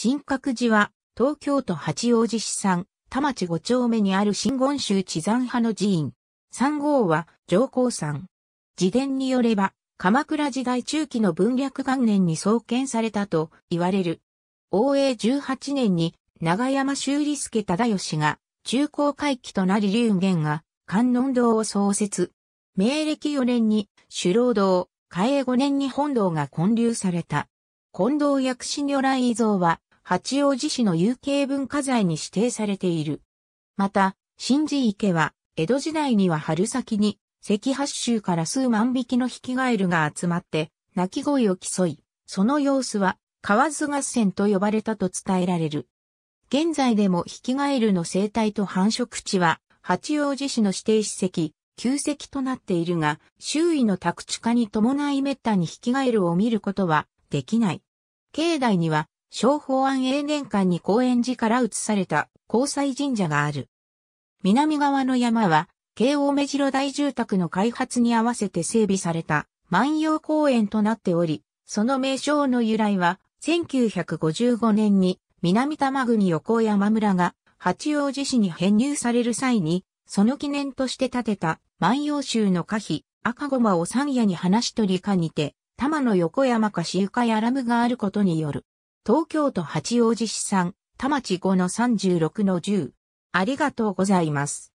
新閣寺は、東京都八王子市産、田町五丁目にある新言宗地山派の寺院。三号は、上皇山。自伝によれば、鎌倉時代中期の文略元年に創建されたと言われる。応永18年に、長山修理助忠義が、中高回帰となり龍玄が、観音堂を創設。明暦4年に、首老堂、嘉永5年に本堂が建立された。近藤薬師如来像は、八王子市の有形文化財に指定されている。また、新寺池は、江戸時代には春先に、赤八州から数万匹のヒキガエルが集まって、鳴き声を競い、その様子は、河津合戦と呼ばれたと伝えられる。現在でもヒキガエルの生態と繁殖地は、八王子市の指定史跡、旧跡となっているが、周囲の宅地化に伴い滅多にヒキガエルを見ることはできない。境内には小法安永年間に高円寺から移された交際神社がある。南側の山は、京王目白大住宅の開発に合わせて整備された万葉公園となっており、その名称の由来は、1955年に南多摩郡横山村が八王子市に編入される際に、その記念として建てた万葉集の歌碑、赤駒を三夜に話し取りかにて、多摩の横山か私ゆかやらむがあることによる。東京都八王子市産、田町5の36の10。ありがとうございます。